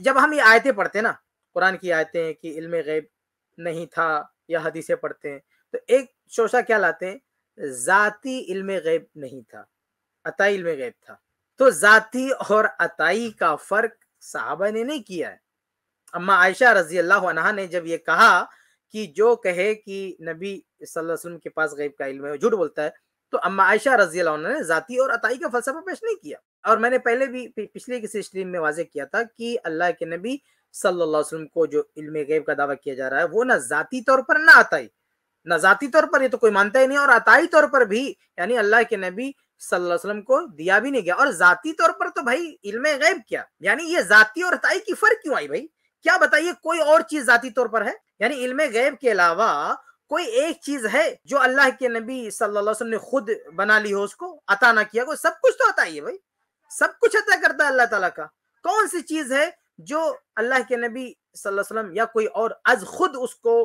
जब हम ये आयतें पढ़ते हैं ना कुरान की आयतें कि इल्म गैब नहीं था या हदीसें पढ़ते हैं तो एक शोशा क्या लाते हैं ज़ाती इल्म गैब नहीं था अताई इल्म गैब था तो ज़ाती और अताई का फ़र्क साहबा ने नहीं किया है अम्मा आयशा रजी अल्लाह ने जब ये कहा कि जो कहे कि नबी वसल्लम के पास गैब का इल्म है झूठ बोलता है तो अम्मा आयशा रजी ने जाती और अताई का फलसफा पेश नहीं किया और मैंने पहले भी पिछले किसी स्ट्रीम में वाजे किया था कि अल्लाह के नबी सल्लाम को जो इल्म गैब का दावा किया जा रहा है वो ना जाती तौर पर ना अताई ना जाती तौर पर ये तो कोई मानता ही नहीं और अताई तौर पर भी यानी अल्लाह के नबी सल्लाम को दिया भी नहीं गया और जाती तौर पर तो भाई इल्म गैब क्या यानी ये जाती और अताई की फर्क क्यों आई भाई क्या बताइए कोई और चीज जाती तौर पर है यानी इल्म गैब के अलावा कोई एक चीज है जो अल्लाह के नबी सल्लल्लाहु अलैहि वसल्लम ने खुद बना ली हो उसको अता ना किया कोई सब कुछ तो अता ही है भाई सब कुछ अता करता है अल्लाह ताला का कौन सी चीज है जो अल्लाह के नबी सल्लल्लाहु अलैहि वसल्लम या कोई और अज खुद उसको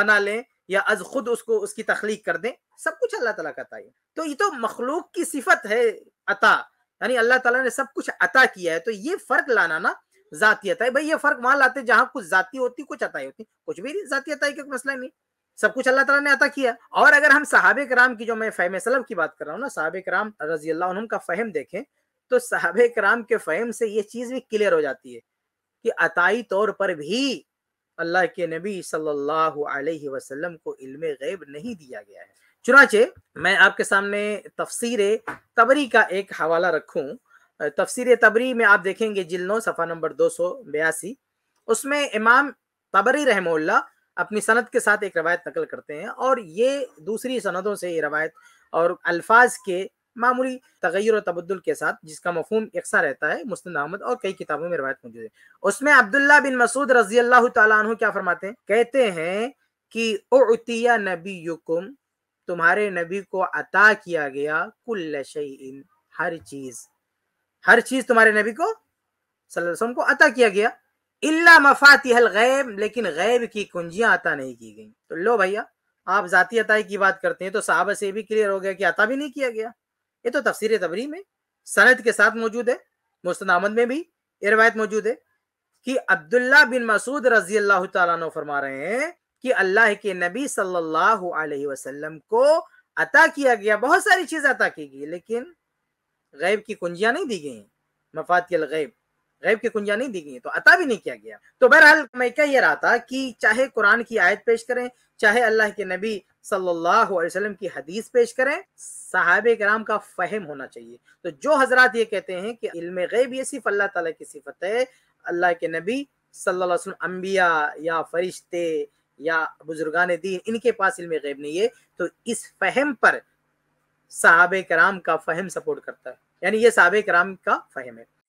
बना लें या अज खुद उसको उसकी तख्लीक कर दें सब कुछ अल्लाह ताला का अता है तो ये तो मखलूक की सिफत है अता यानी अल्लाह ताला ने सब कुछ अता किया है तो ये फर्क लाना ना जाती अता है भाई ये फर्क वहां लाते जहां कुछ जाती होती कुछ अताई होती कुछ भी नहीं जाती अताई का मसला नहीं सब कुछ अल्लाह तला ने अता किया और अगर हम साहब कराम की जो मैं फ़हम सलब की बात कर रहा हूँ ना साहब कराम रजी अल्लाह का फ़हम देखें तो साहब कराम के फ़हम से ये चीज़ भी क्लियर हो जाती है कि अताई तौर पर भी अल्लाह के नबी सल्लल्लाहु अलैहि वसल्लम को इल्म गैब नहीं दिया गया है चुनाचे मैं आपके सामने तफसीर तबरी का एक हवाला रखूँ तफसीर तबरी में आप देखेंगे जिलनो सफ़ा नंबर दो सौ बयासी उसमें इमाम तबरी रहमोल्ला अपनी सनत के साथ एक रवायत नकल करते हैं और ये दूसरी सनतों से ये रवायत और अल्फाज के मामूली तगैर और तबदुल के साथ जिसका मफहम यकसा रहता है मुस्लिम अहमद और कई किताबों में रवायत मौजूद है उसमें अब्दुल्ला बिन मसूद रजी अल्लाह तु क्या फरमाते हैं कहते हैं कि उतिया नबी युकुम तुम्हारे नबी को अता किया गया कुल हर चीज हर चीज तुम्हारे नबी को सल्लल्लाहु अलैहि वसल्लम को अता किया गया इल्ला मफाती हल गैब लेकिन गैब की कुंजियां अता नहीं की गई तो लो भैया आप जाती अताई की बात करते हैं तो साहब से भी क्लियर हो गया कि अता भी नहीं किया गया ये तो तफसीर तबरी में सनत के साथ मौजूद है मुस्तन अहमद में भी ये रवायत मौजूद है कि अब्दुल्ला बिन मसूद रजी अल्लाह तु फरमा रहे हैं कि अल्लाह के नबी सल्लल्लाहु अलैहि वसल्लम को अता किया गया बहुत सारी चीजें अता की गई लेकिन गैब की कुंजियां नहीं दी गई मफात गैब गैब की कुंजा नहीं दी गई तो अता भी नहीं किया गया तो बहरहाल मैं क्या ये रहा था कि चाहे कुरान की आयत पेश करें चाहे अल्लाह के नबी सल्लल्लाहु अलैहि वसल्लम की हदीस पेश करें साहब कराम का फहम होना चाहिए तो जो हजरत ये कहते हैं कि इल्म गैब ये सिर्फ अल्लाह ताला की सिफत है अल्लाह के नबी सल्लल्लाहु अलैहि वसल्लम अम्बिया या फरिश्ते या बुजुर्गान दीन इनके पास इल्म गैब नहीं है तो इस फहम पर साहब कराम का फहम सपोर्ट करता है यानी ये साहब कराम का फहम है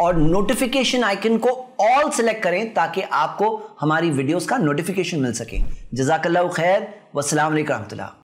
और नोटिफिकेशन आइकन को ऑल सेलेक्ट करें ताकि आपको हमारी वीडियोस का नोटिफिकेशन मिल सके जजाकल्ला खैर वसलम वरहमल्ला